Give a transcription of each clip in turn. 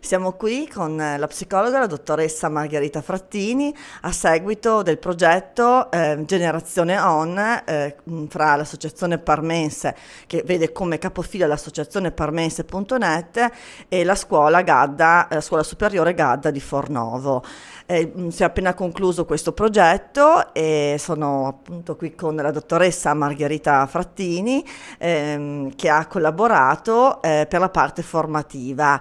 Siamo qui con eh, la psicologa, la dottoressa Margherita Frattini, a seguito del progetto eh, Generazione On eh, fra l'associazione Parmense, che vede come capofila l'associazione parmense.net, e la scuola, Gadda, eh, la scuola superiore Gadda di Fornovo. Eh, si è appena concluso questo progetto e sono appunto qui con la dottoressa Margherita Frattini ehm, che ha collaborato eh, per la parte formativa.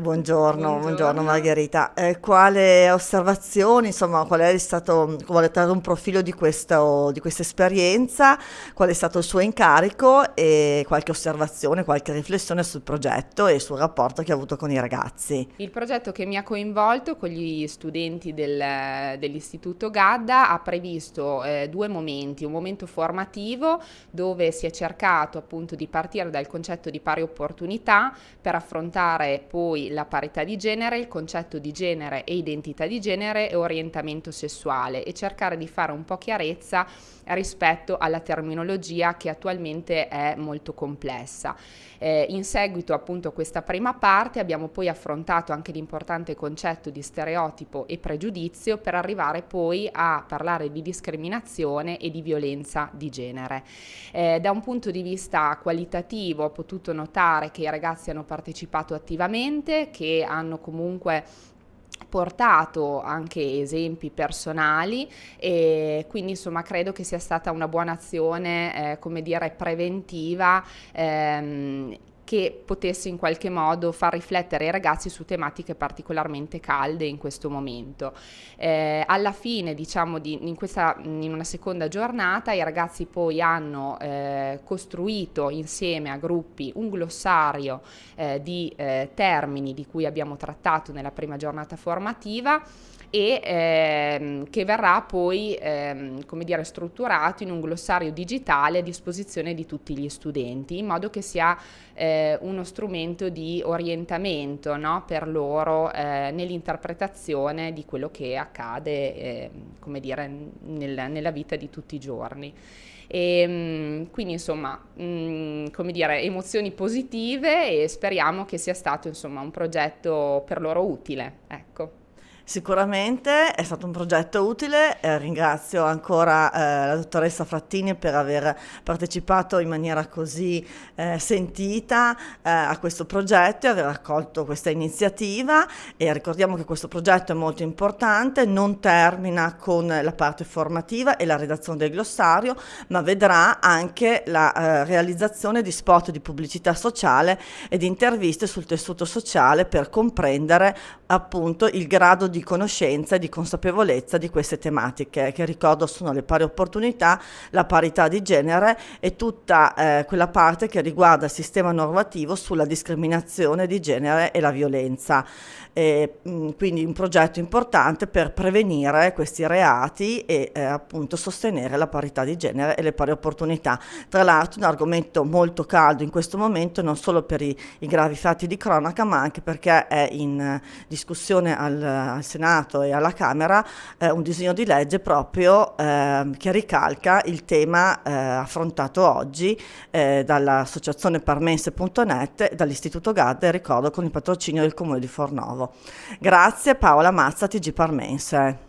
buongiorno Buongiorno, buongiorno, buongiorno Margherita. Eh, quale osservazioni, insomma, qual è stato, qual è stato un profilo di, questo, di questa esperienza, qual è stato il suo incarico e qualche osservazione, qualche riflessione sul progetto e sul rapporto che ha avuto con i ragazzi? Il progetto che mi ha coinvolto con gli studenti del, dell'Istituto Gadda ha previsto eh, due momenti, un momento formativo dove si è cercato appunto di partire dal concetto di pari opportunità per affrontare poi la parità di genere, il concetto di genere e identità di genere e orientamento sessuale e cercare di fare un po' chiarezza rispetto alla terminologia che attualmente è molto complessa. Eh, in seguito appunto a questa prima parte abbiamo poi affrontato anche l'importante concetto di stereotipo e pregiudizio per arrivare poi a parlare di discriminazione e di violenza di genere. Eh, da un punto di vista qualitativo ho potuto notare che i ragazzi hanno partecipato attivamente, che hanno comunque portato anche esempi personali e quindi insomma credo che sia stata una buona azione eh, come dire preventiva ehm, che potesse in qualche modo far riflettere i ragazzi su tematiche particolarmente calde in questo momento. Eh, alla fine, diciamo, di, in, questa, in, una seconda giornata, i ragazzi poi hanno eh, costruito insieme a gruppi un glossario eh, di eh, termini di cui abbiamo trattato nella prima giornata formativa e ehm, che verrà poi ehm, come dire, strutturato in un glossario digitale a disposizione di tutti gli studenti in modo che sia eh, eh, uno strumento di orientamento no? per loro eh, nell'interpretazione di quello che accade eh, come dire, nel, nella vita di tutti i giorni. E, ehm, quindi insomma, mh, mm, come dire, emozioni positive e speriamo che sia stato insomma, un progetto per loro utile. Ecco. Sicuramente è stato un progetto utile, eh, ringrazio ancora eh, la dottoressa Frattini per aver partecipato in maniera così eh, sentita eh, a questo progetto e aver accolto questa iniziativa e ricordiamo che questo progetto è molto importante, non termina con la parte formativa e la redazione del glossario, ma vedrà anche la eh, realizzazione di spot di pubblicità sociale e di interviste sul tessuto sociale per comprendere appunto il grado di conoscenza e di consapevolezza di queste tematiche che ricordo sono le pari opportunità, la parità di genere e tutta eh, quella parte che riguarda il sistema normativo sulla discriminazione di genere e la violenza. E, mh, mm, quindi un progetto importante per prevenire questi reati e eh, appunto sostenere la parità di genere e le pari opportunità. Tra l'altro un argomento molto caldo in questo momento non solo per i, i gravi fatti di cronaca ma anche perché è in eh, discussione discussione al, al Senato e alla Camera eh, un disegno di legge proprio eh, che ricalca il tema eh, affrontato oggi eh, dall'associazione parmense.net e dall'Istituto Gadde, ricordo, con il patrocinio del Comune di Fornovo. Grazie Paola Mazza, TG Parmense.